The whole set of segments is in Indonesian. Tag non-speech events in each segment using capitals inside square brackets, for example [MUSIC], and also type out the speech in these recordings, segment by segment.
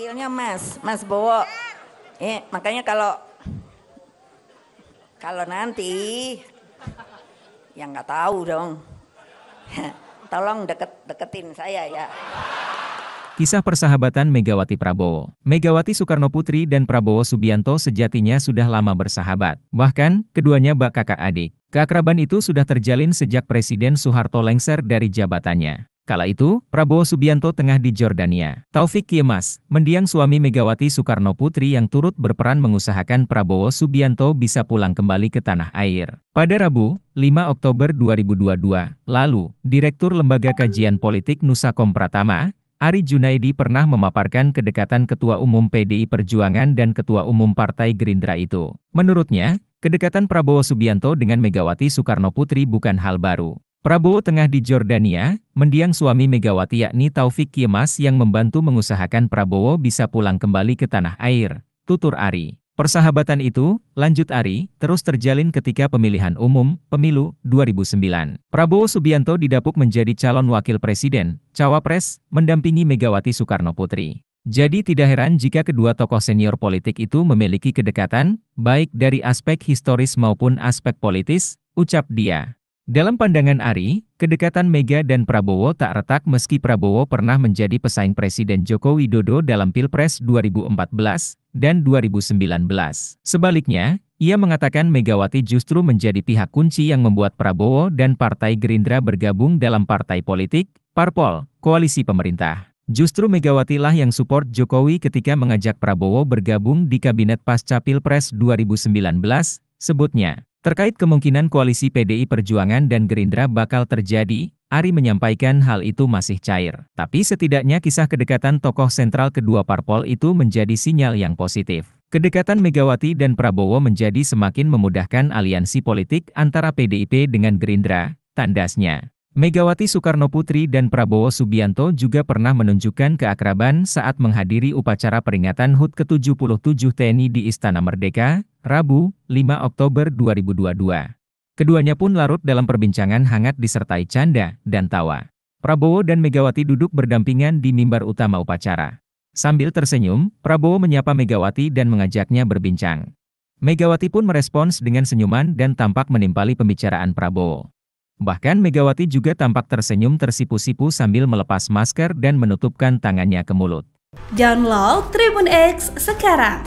manggilnya Mas, Mas Bowo. Eh makanya kalau kalau nanti yang nggak tahu dong. [LAUGHS] Tolong deket deketin saya ya. Kisah persahabatan Megawati Prabowo. Megawati Soekarno Putri dan Prabowo Subianto sejatinya sudah lama bersahabat. Bahkan, keduanya bak kakak adik. Keakraban itu sudah terjalin sejak Presiden Soeharto lengser dari jabatannya. Kala itu, Prabowo Subianto tengah di Jordania. Taufik Kiemas, mendiang suami Megawati Soekarno Putri yang turut berperan mengusahakan Prabowo Subianto bisa pulang kembali ke tanah air. Pada Rabu, 5 Oktober 2022, lalu, Direktur Lembaga Kajian Politik Nusa Kompratama, Ari Junaidi pernah memaparkan kedekatan Ketua Umum PDI Perjuangan dan Ketua Umum Partai Gerindra itu. Menurutnya, kedekatan Prabowo Subianto dengan Megawati Soekarno Putri bukan hal baru. Prabowo tengah di Jordania, mendiang suami Megawati yakni Taufik Kiemas yang membantu mengusahakan Prabowo bisa pulang kembali ke tanah air, tutur Ari. Persahabatan itu, lanjut Ari, terus terjalin ketika pemilihan umum, pemilu, 2009. Prabowo Subianto didapuk menjadi calon wakil presiden, cawapres, mendampingi Megawati Soekarno Putri. Jadi tidak heran jika kedua tokoh senior politik itu memiliki kedekatan, baik dari aspek historis maupun aspek politis, ucap dia. Dalam pandangan Ari, kedekatan Mega dan Prabowo tak retak meski Prabowo pernah menjadi pesaing Presiden Joko Widodo dalam Pilpres 2014 dan 2019. Sebaliknya, ia mengatakan Megawati justru menjadi pihak kunci yang membuat Prabowo dan Partai Gerindra bergabung dalam partai politik, parpol, koalisi pemerintah. Justru Megawati lah yang support Jokowi ketika mengajak Prabowo bergabung di kabinet pasca Pilpres 2019, sebutnya. Terkait kemungkinan koalisi PDI Perjuangan dan Gerindra bakal terjadi, Ari menyampaikan hal itu masih cair. Tapi setidaknya kisah kedekatan tokoh sentral kedua parpol itu menjadi sinyal yang positif. Kedekatan Megawati dan Prabowo menjadi semakin memudahkan aliansi politik antara PDIP dengan Gerindra, tandasnya. Megawati Soekarno Putri dan Prabowo Subianto juga pernah menunjukkan keakraban saat menghadiri upacara peringatan HUT ke-77 TNI di Istana Merdeka, Rabu, 5 Oktober 2022. Keduanya pun larut dalam perbincangan hangat disertai canda dan tawa. Prabowo dan Megawati duduk berdampingan di mimbar utama upacara. Sambil tersenyum, Prabowo menyapa Megawati dan mengajaknya berbincang. Megawati pun merespons dengan senyuman dan tampak menimpali pembicaraan Prabowo. Bahkan Megawati juga tampak tersenyum tersipu-sipu sambil melepas masker dan menutupkan tangannya ke mulut. Download Tribun X sekarang,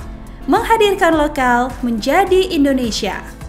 menghadirkan lokal menjadi Indonesia.